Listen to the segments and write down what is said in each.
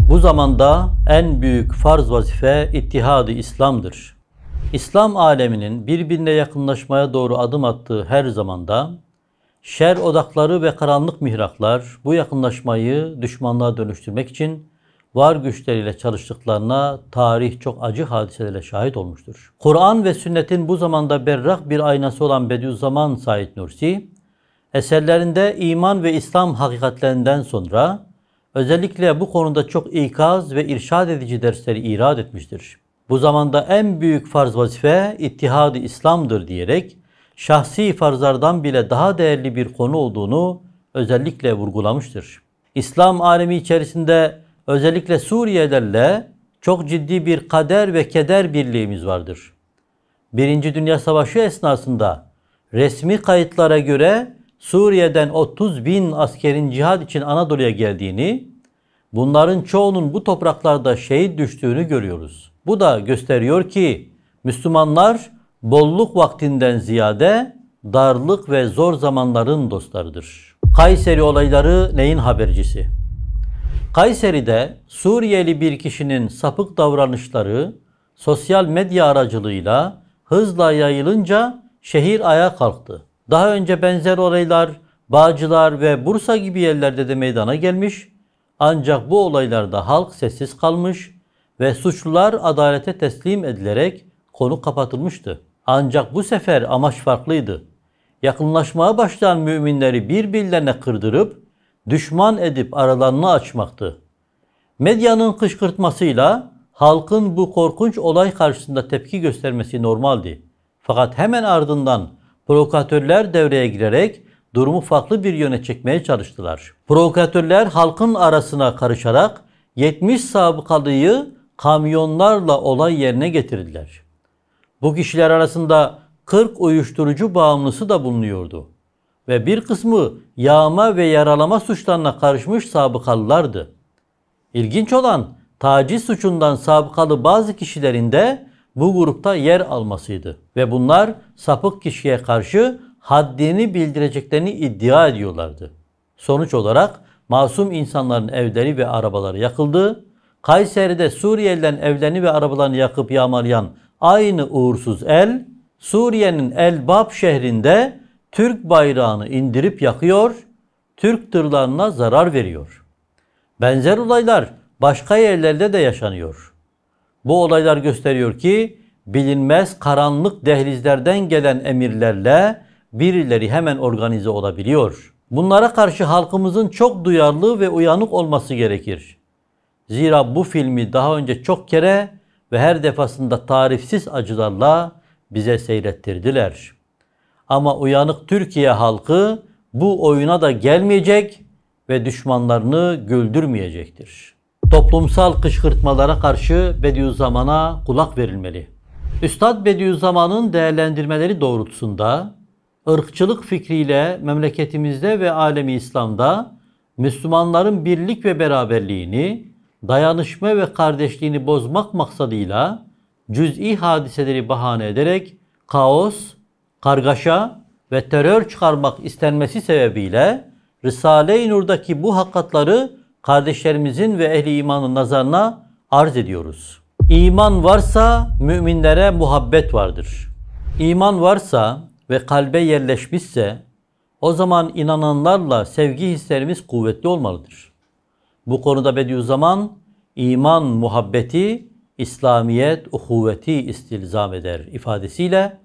Bu zamanda en büyük farz vazife ittihadı İslam'dır. İslam aleminin birbirine yakınlaşmaya doğru adım attığı her zamanda şer odakları ve karanlık mihraklar bu yakınlaşmayı düşmanlığa dönüştürmek için var güçleriyle çalıştıklarına tarih çok acı hadiselerle şahit olmuştur. Kur'an ve sünnetin bu zamanda berrak bir aynası olan Bediüzzaman Said Nursi, eserlerinde iman ve İslam hakikatlerinden sonra özellikle bu konuda çok ikaz ve irşad edici dersleri irad etmiştir. Bu zamanda en büyük farz vazife ittihadı İslam'dır diyerek şahsi farzlardan bile daha değerli bir konu olduğunu özellikle vurgulamıştır. İslam alemi içerisinde özellikle Suriyelerle çok ciddi bir kader ve keder birliğimiz vardır. Birinci Dünya Savaşı esnasında resmi kayıtlara göre Suriye'den 30 bin askerin cihad için Anadolu'ya geldiğini, bunların çoğunun bu topraklarda şehit düştüğünü görüyoruz. Bu da gösteriyor ki Müslümanlar bolluk vaktinden ziyade darlık ve zor zamanların dostlarıdır. Kayseri olayları neyin habercisi? Kayseri'de Suriyeli bir kişinin sapık davranışları sosyal medya aracılığıyla hızla yayılınca şehir ayağa kalktı. Daha önce benzer olaylar Bağcılar ve Bursa gibi yerlerde de meydana gelmiş. Ancak bu olaylarda halk sessiz kalmış ve suçlular adalete teslim edilerek konu kapatılmıştı. Ancak bu sefer amaç farklıydı. Yakınlaşmaya başlayan müminleri birbirlerine kırdırıp düşman edip aralarını açmaktı. Medyanın kışkırtmasıyla halkın bu korkunç olay karşısında tepki göstermesi normaldi. Fakat hemen ardından Provokatörler devreye girerek durumu farklı bir yöne çekmeye çalıştılar. Provokatörler halkın arasına karışarak 70 sabıkalıyı kamyonlarla olay yerine getirdiler. Bu kişiler arasında 40 uyuşturucu bağımlısı da bulunuyordu ve bir kısmı yağma ve yaralama suçlarına karışmış sabıkalılardı. İlginç olan taciz suçundan sabıkalı bazı kişilerin de bu grupta yer almasıydı. Ve bunlar sapık kişiye karşı haddini bildireceklerini iddia ediyorlardı. Sonuç olarak masum insanların evleri ve arabaları yakıldı. Kayseri'de Suriyelilerin evlerini ve arabalarını yakıp yağmalayan aynı uğursuz el, Suriye'nin Elbab şehrinde Türk bayrağını indirip yakıyor, Türk tırlarına zarar veriyor. Benzer olaylar başka yerlerde de yaşanıyor. Bu olaylar gösteriyor ki bilinmez karanlık dehlizlerden gelen emirlerle birileri hemen organize olabiliyor. Bunlara karşı halkımızın çok duyarlı ve uyanık olması gerekir. Zira bu filmi daha önce çok kere ve her defasında tarifsiz acılarla bize seyrettirdiler. Ama uyanık Türkiye halkı bu oyuna da gelmeyecek ve düşmanlarını güldürmeyecektir. Toplumsal kışkırtmalara karşı Bediüzzaman'a kulak verilmeli. Üstad Bediüzzaman'ın değerlendirmeleri doğrultusunda ırkçılık fikriyle memleketimizde ve alemi İslam'da Müslümanların birlik ve beraberliğini, dayanışma ve kardeşliğini bozmak maksadıyla cüz'i hadiseleri bahane ederek kaos, kargaşa ve terör çıkarmak istenmesi sebebiyle Risale-i Nur'daki bu hakikatları kardeşlerimizin ve ehli imanın nazarına arz ediyoruz. İman varsa müminlere muhabbet vardır. İman varsa ve kalbe yerleşmişse o zaman inananlarla sevgi hislerimiz kuvvetli olmalıdır. Bu konuda Bediüzzaman iman muhabbeti İslamiyet uhuvveti istilzam eder ifadesiyle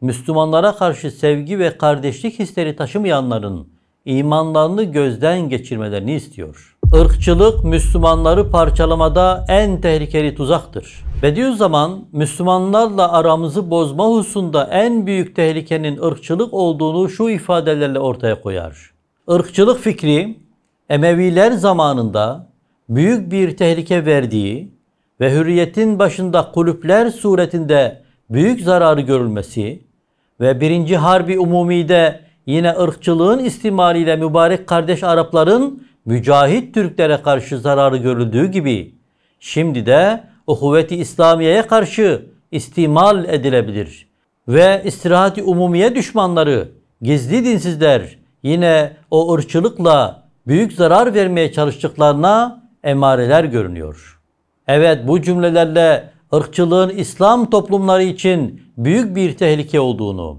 Müslümanlara karşı sevgi ve kardeşlik hisleri taşımayanların imanlarını gözden geçirmelerini istiyor.'' ırkçılık Müslümanları parçalamada en tehlikeli tuzaktır. Bediüzzaman Müslümanlarla aramızı bozma hususunda en büyük tehlikenin ırkçılık olduğunu şu ifadelerle ortaya koyar. Irkçılık fikri Emeviler zamanında büyük bir tehlike verdiği ve hürriyetin başında kulüpler suretinde büyük zararı görülmesi ve birinci Harbi Umumi'de yine ırkçılığın istimaliyle mübarek kardeş Arapların mücahit Türklere karşı zararı görüldüğü gibi şimdi de o kuvveti İslamiye'ye karşı istimal edilebilir. Ve istirahati umumiye düşmanları, gizli dinsizler yine o ırçılıkla büyük zarar vermeye çalıştıklarına emareler görünüyor. Evet bu cümlelerle ırkçılığın İslam toplumları için büyük bir tehlike olduğunu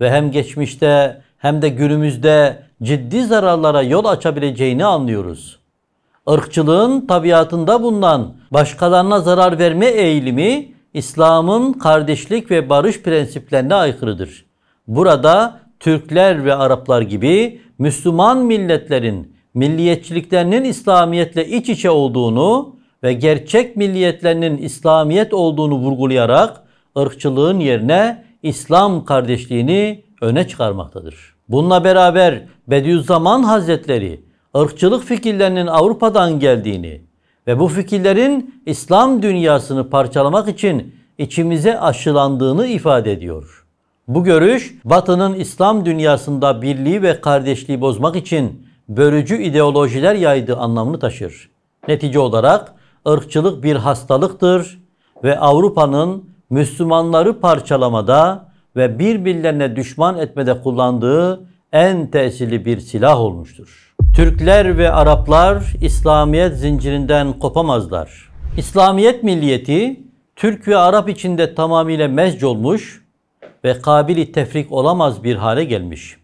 ve hem geçmişte hem de günümüzde ciddi zararlara yol açabileceğini anlıyoruz. Irkçılığın tabiatında bulunan başkalarına zarar verme eğilimi İslam'ın kardeşlik ve barış prensiplerine aykırıdır. Burada Türkler ve Araplar gibi Müslüman milletlerin milliyetçiliklerinin İslamiyetle iç içe olduğunu ve gerçek milliyetlerinin İslamiyet olduğunu vurgulayarak ırkçılığın yerine İslam kardeşliğini öne çıkarmaktadır. Bununla beraber Bediüzzaman Hazretleri ırkçılık fikirlerinin Avrupa'dan geldiğini ve bu fikirlerin İslam dünyasını parçalamak için içimize aşılandığını ifade ediyor. Bu görüş Batı'nın İslam dünyasında birliği ve kardeşliği bozmak için bölücü ideolojiler yaydığı anlamını taşır. Netice olarak ırkçılık bir hastalıktır ve Avrupa'nın Müslümanları parçalamada ve birbirlerine düşman etmede kullandığı en tesirli bir silah olmuştur. Türkler ve Araplar İslamiyet zincirinden kopamazlar. İslamiyet milliyeti Türk ve Arap içinde tamamıyla mezc olmuş ve kabili tefrik olamaz bir hale gelmiş.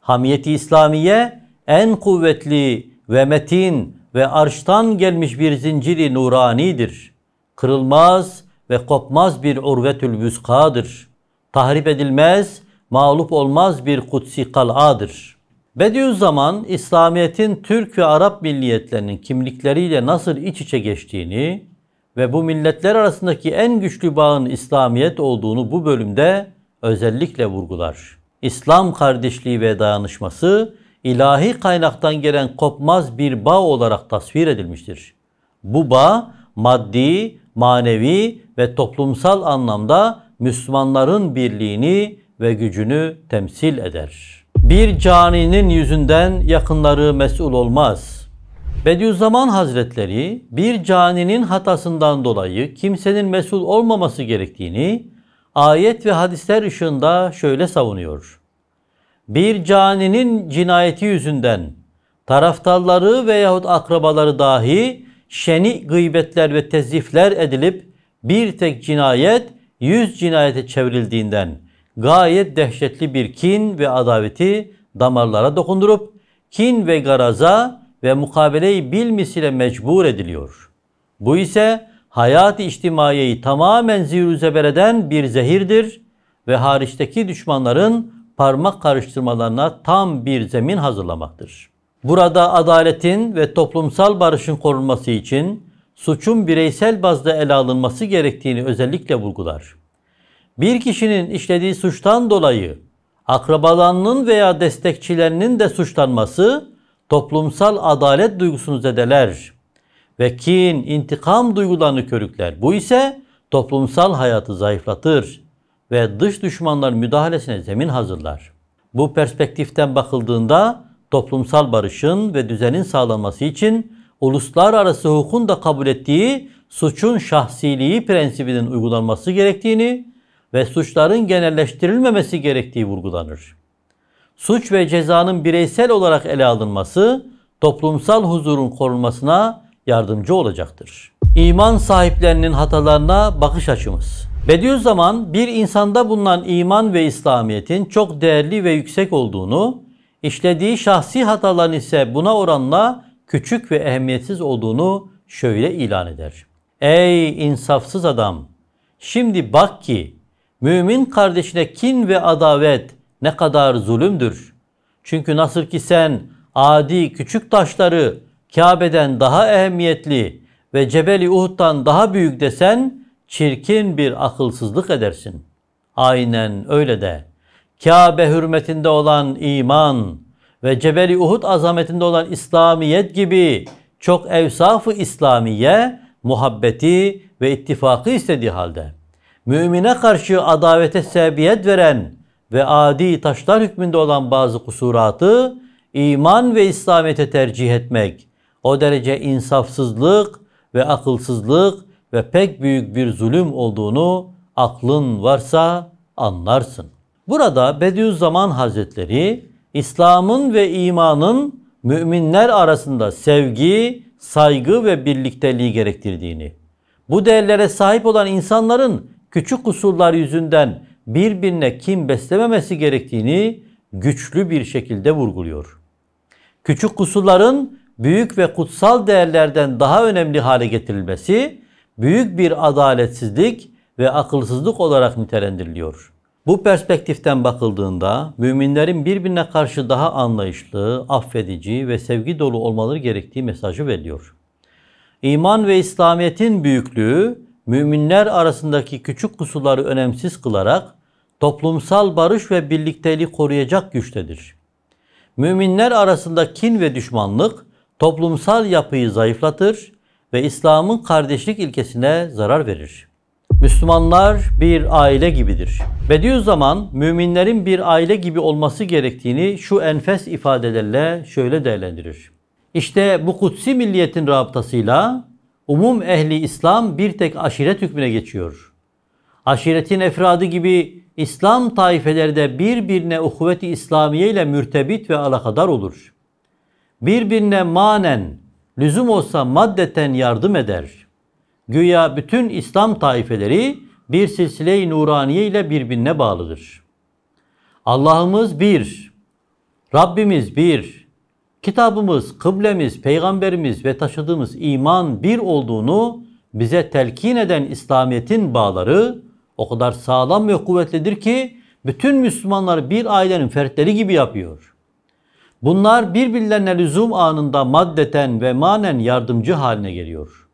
Hamiyeti İslamiye en kuvvetli ve metin ve arştan gelmiş bir zinciri nuranidir. Kırılmaz ve kopmaz bir urvetül vüskadır tahrip edilmez, mağlup olmaz bir kutsi kal'adır. Bediüzzaman İslamiyet'in Türk ve Arap milliyetlerinin kimlikleriyle nasıl iç içe geçtiğini ve bu milletler arasındaki en güçlü bağın İslamiyet olduğunu bu bölümde özellikle vurgular. İslam kardeşliği ve dayanışması ilahi kaynaktan gelen kopmaz bir bağ olarak tasvir edilmiştir. Bu bağ maddi, manevi ve toplumsal anlamda Müslümanların birliğini ve gücünü temsil eder. Bir caninin yüzünden yakınları mesul olmaz. Bediüzzaman Hazretleri bir caninin hatasından dolayı kimsenin mesul olmaması gerektiğini ayet ve hadisler ışığında şöyle savunuyor. Bir caninin cinayeti yüzünden taraftarları veyahut akrabaları dahi şeni gıybetler ve tezifler edilip bir tek cinayet yüz cinayete çevrildiğinden gayet dehşetli bir kin ve adaveti damarlara dokundurup kin ve garaza ve mukabeleyi bilmesiyle mecbur ediliyor. Bu ise hayat-ı içtimaiyeyi tamamen zirü zeber eden bir zehirdir ve hariçteki düşmanların parmak karıştırmalarına tam bir zemin hazırlamaktır. Burada adaletin ve toplumsal barışın korunması için suçun bireysel bazda ele alınması gerektiğini özellikle vurgular. Bir kişinin işlediği suçtan dolayı akrabalarının veya destekçilerinin de suçlanması toplumsal adalet duygusunu zedeler ve kin, intikam duygularını körükler. Bu ise toplumsal hayatı zayıflatır ve dış düşmanlar müdahalesine zemin hazırlar. Bu perspektiften bakıldığında toplumsal barışın ve düzenin sağlanması için uluslararası hukukun da kabul ettiği suçun şahsiliği prensibinin uygulanması gerektiğini ve suçların genelleştirilmemesi gerektiği vurgulanır. Suç ve cezanın bireysel olarak ele alınması toplumsal huzurun korunmasına yardımcı olacaktır. İman sahiplerinin hatalarına bakış açımız. Bediüzzaman bir insanda bulunan iman ve İslamiyet'in çok değerli ve yüksek olduğunu, işlediği şahsi hataların ise buna oranla küçük ve ehemmiyetsiz olduğunu şöyle ilan eder. Ey insafsız adam! Şimdi bak ki mümin kardeşine kin ve adavet ne kadar zulümdür. Çünkü nasıl ki sen adi küçük taşları Kabe'den daha ehemmiyetli ve Cebeli Uhud'dan daha büyük desen çirkin bir akılsızlık edersin. Aynen öyle de. Kabe hürmetinde olan iman, ve Cebeli Uhud azametinde olan İslamiyet gibi çok evsafı İslamiye muhabbeti ve ittifakı istediği halde mümine karşı adavete sebebiyet veren ve adi taşlar hükmünde olan bazı kusuratı iman ve İslamiyet'e tercih etmek o derece insafsızlık ve akılsızlık ve pek büyük bir zulüm olduğunu aklın varsa anlarsın. Burada Bediüzzaman Hazretleri İslam'ın ve imanın müminler arasında sevgi, saygı ve birlikteliği gerektirdiğini, bu değerlere sahip olan insanların küçük kusurlar yüzünden birbirine kim beslememesi gerektiğini güçlü bir şekilde vurguluyor. Küçük kusurların büyük ve kutsal değerlerden daha önemli hale getirilmesi büyük bir adaletsizlik ve akılsızlık olarak nitelendiriliyor. Bu perspektiften bakıldığında müminlerin birbirine karşı daha anlayışlı, affedici ve sevgi dolu olmaları gerektiği mesajı veriyor. İman ve İslamiyet'in büyüklüğü müminler arasındaki küçük kusurları önemsiz kılarak toplumsal barış ve birlikteliği koruyacak güçtedir. Müminler arasında kin ve düşmanlık toplumsal yapıyı zayıflatır ve İslam'ın kardeşlik ilkesine zarar verir.'' Müslümanlar bir aile gibidir. Bediüzzaman müminlerin bir aile gibi olması gerektiğini şu enfes ifadelerle şöyle değerlendirir. İşte bu kutsi milliyetin rabıtasıyla umum ehli İslam bir tek aşiret hükmüne geçiyor. Aşiretin efradı gibi İslam taifeleri de birbirine uhuvvet-i İslamiye ile mürtebit ve alakadar olur. Birbirine manen, lüzum olsa maddeten yardım eder.'' Güya bütün İslam taifeleri bir silsile-i nuraniye ile birbirine bağlıdır. Allah'ımız bir, Rabbimiz bir, kitabımız, kıblemiz, peygamberimiz ve taşıdığımız iman bir olduğunu bize telkin eden İslamiyet'in bağları o kadar sağlam ve kuvvetlidir ki bütün Müslümanları bir ailenin fertleri gibi yapıyor. Bunlar birbirlerine lüzum anında maddeten ve manen yardımcı haline geliyor.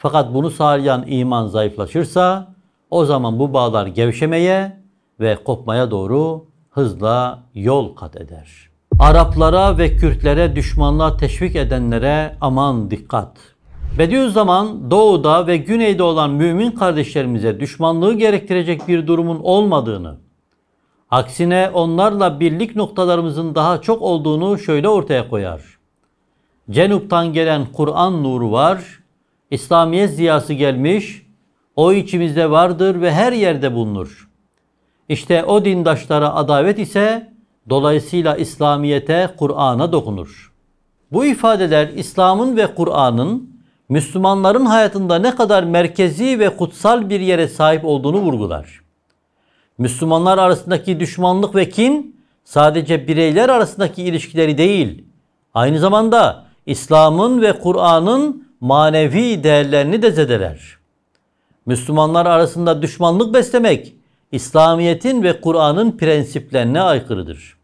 Fakat bunu sağlayan iman zayıflaşırsa o zaman bu bağlar gevşemeye ve kopmaya doğru hızla yol kat eder. Araplara ve Kürtlere düşmanlığa teşvik edenlere aman dikkat. Bediüzzaman doğuda ve güneyde olan mümin kardeşlerimize düşmanlığı gerektirecek bir durumun olmadığını, aksine onlarla birlik noktalarımızın daha çok olduğunu şöyle ortaya koyar. Cenup'tan gelen Kur'an nuru var, İslamiyet ziyası gelmiş, o içimizde vardır ve her yerde bulunur. İşte o dindaşlara adavet ise dolayısıyla İslamiyete, Kur'an'a dokunur. Bu ifadeler İslam'ın ve Kur'an'ın Müslümanların hayatında ne kadar merkezi ve kutsal bir yere sahip olduğunu vurgular. Müslümanlar arasındaki düşmanlık ve kin sadece bireyler arasındaki ilişkileri değil, aynı zamanda İslam'ın ve Kur'an'ın manevi değerlerini de zedeler. Müslümanlar arasında düşmanlık beslemek İslamiyet'in ve Kur'an'ın prensiplerine aykırıdır.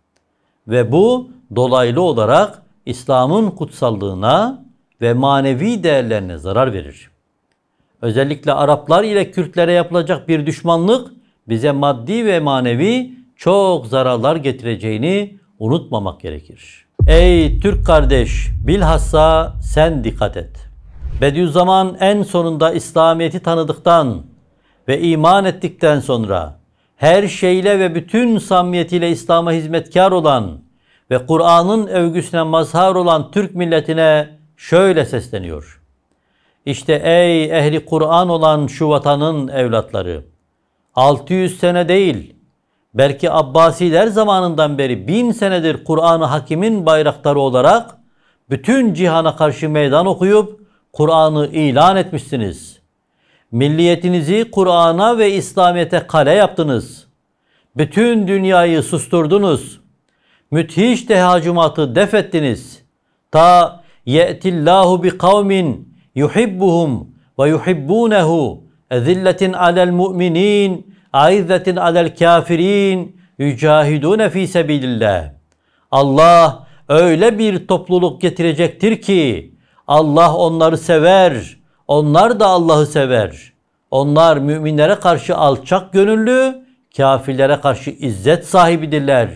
Ve bu dolaylı olarak İslam'ın kutsallığına ve manevi değerlerine zarar verir. Özellikle Araplar ile Kürtlere yapılacak bir düşmanlık bize maddi ve manevi çok zararlar getireceğini unutmamak gerekir. Ey Türk kardeş bilhassa sen dikkat et. Bediüzzaman en sonunda İslamiyet'i tanıdıktan ve iman ettikten sonra her şeyle ve bütün samiyetiyle İslam'a hizmetkar olan ve Kur'an'ın övgüsüne mazhar olan Türk milletine şöyle sesleniyor. İşte ey ehli Kur'an olan şu vatanın evlatları, 600 sene değil, belki Abbasiler zamanından beri bin senedir Kur'an-ı Hakim'in bayraktarı olarak bütün cihana karşı meydan okuyup Kur'an'ı ilan etmişsiniz. Milliyetinizi Kur'an'a ve İslamiyet'e kale yaptınız. Bütün dünyayı susturdunuz. Müthiş tehacumatı def ettiniz. Ta ye'tillahu bi kavmin yuhibbuhum ve yuhibbunehu ezilletin alel mu'minin aizzetin alel kafirin yücahidune fi sebilillah. Allah öyle bir topluluk getirecektir ki Allah onları sever. Onlar da Allah'ı sever. Onlar müminlere karşı alçak gönüllü, kafirlere karşı izzet sahibidirler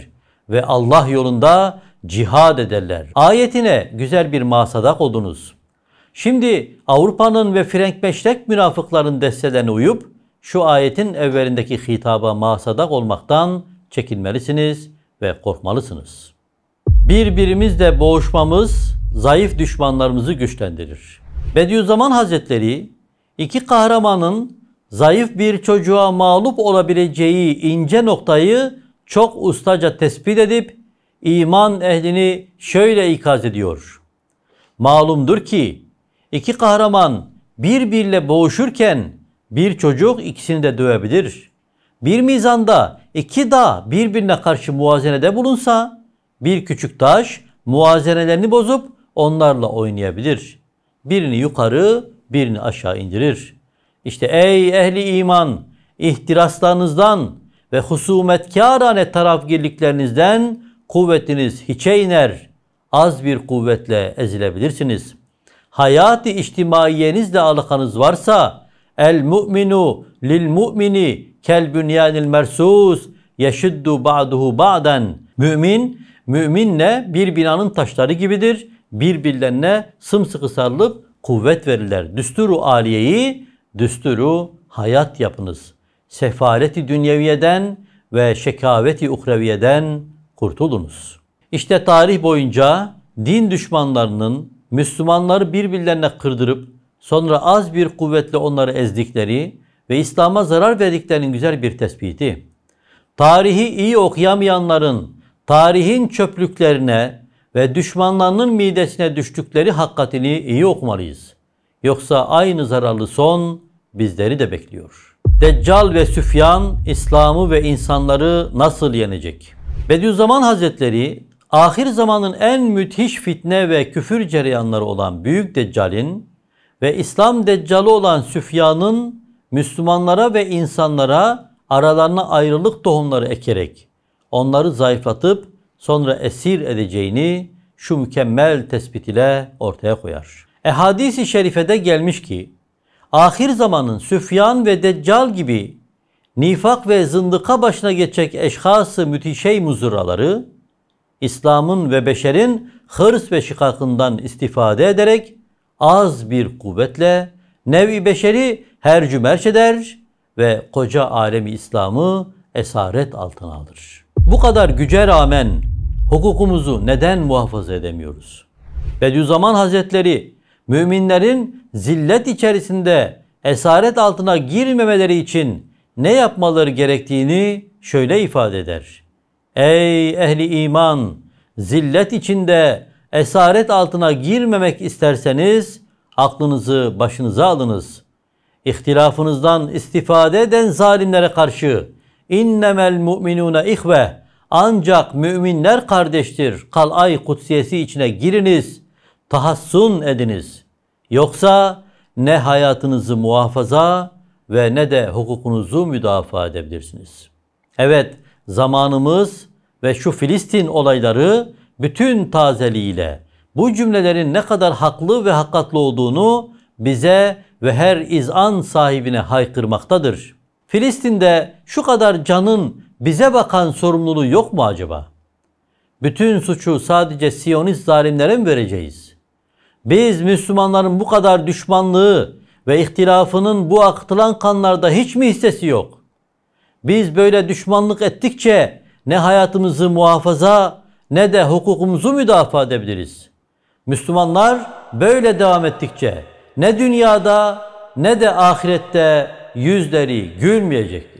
ve Allah yolunda cihad ederler. Ayetine güzel bir masadak oldunuz. Şimdi Avrupa'nın ve Frank Meşrek münafıkların destelerine uyup şu ayetin evvelindeki hitaba masadak olmaktan çekinmelisiniz ve korkmalısınız. Birbirimizle boğuşmamız zayıf düşmanlarımızı güçlendirir. Bediüzzaman Hazretleri iki kahramanın zayıf bir çocuğa mağlup olabileceği ince noktayı çok ustaca tespit edip iman ehlini şöyle ikaz ediyor. Malumdur ki iki kahraman birbirle boğuşurken bir çocuk ikisini de dövebilir. Bir mizanda iki dağ birbirine karşı muazenede bulunsa bir küçük taş muazenelerini bozup onlarla oynayabilir. Birini yukarı, birini aşağı indirir. İşte ey ehli iman, ihtiraslarınızdan ve husumetkârane tarafgirliklerinizden kuvvetiniz hiçe iner. Az bir kuvvetle ezilebilirsiniz. Hayati içtimaiyenizle alakanız varsa el mu'minu lil mu'mini kel bünyanil mersus yeşiddu ba'duhu ba'den. Mümin, müminle bir binanın taşları gibidir birbirlerine sımsıkı sarılıp kuvvet verirler. Düsturu aliyeyi, düsturu hayat yapınız. Sefaleti dünyeviyeden ve şekaveti uhreviyeden kurtulunuz. İşte tarih boyunca din düşmanlarının Müslümanları birbirlerine kırdırıp sonra az bir kuvvetle onları ezdikleri ve İslam'a zarar verdiklerinin güzel bir tespiti. Tarihi iyi okuyamayanların tarihin çöplüklerine ve düşmanlarının midesine düştükleri hakikatini iyi okumalıyız. Yoksa aynı zararlı son bizleri de bekliyor. Deccal ve Süfyan İslam'ı ve insanları nasıl yenecek? Bediüzzaman Hazretleri ahir zamanın en müthiş fitne ve küfür cereyanları olan Büyük Deccal'in ve İslam Deccalı olan Süfyan'ın Müslümanlara ve insanlara aralarına ayrılık tohumları ekerek onları zayıflatıp sonra esir edeceğini şu mükemmel tespit ile ortaya koyar. Ehadisi şerifede gelmiş ki, ahir zamanın Süfyan ve Deccal gibi nifak ve zındıka başına geçecek eşhası müthişey muzuraları, İslam'ın ve beşerin hırs ve şikakından istifade ederek az bir kuvvetle nevi beşeri her cümerç eder ve koca alemi İslam'ı esaret altına alır.'' Bu kadar güce rağmen hukukumuzu neden muhafaza edemiyoruz? Bediüzzaman Hazretleri müminlerin zillet içerisinde esaret altına girmemeleri için ne yapmaları gerektiğini şöyle ifade eder. Ey ehli iman! Zillet içinde esaret altına girmemek isterseniz aklınızı başınıza alınız. İhtilafınızdan istifade eden zalimlere karşı İnnemel mu'minune ihve. Ancak müminler kardeştir. Kalay kutsiyesi içine giriniz. Tahassun ediniz. Yoksa ne hayatınızı muhafaza ve ne de hukukunuzu müdafaa edebilirsiniz. Evet zamanımız ve şu Filistin olayları bütün tazeliğiyle bu cümlelerin ne kadar haklı ve hakikatli olduğunu bize ve her izan sahibine haykırmaktadır.'' Filistin'de şu kadar canın bize bakan sorumluluğu yok mu acaba? Bütün suçu sadece Siyonist zalimlere mi vereceğiz? Biz Müslümanların bu kadar düşmanlığı ve ihtilafının bu akıtılan kanlarda hiç mi hissesi yok? Biz böyle düşmanlık ettikçe ne hayatımızı muhafaza ne de hukukumuzu müdafaa edebiliriz. Müslümanlar böyle devam ettikçe ne dünyada ne de ahirette yüzleri gülmeyecek.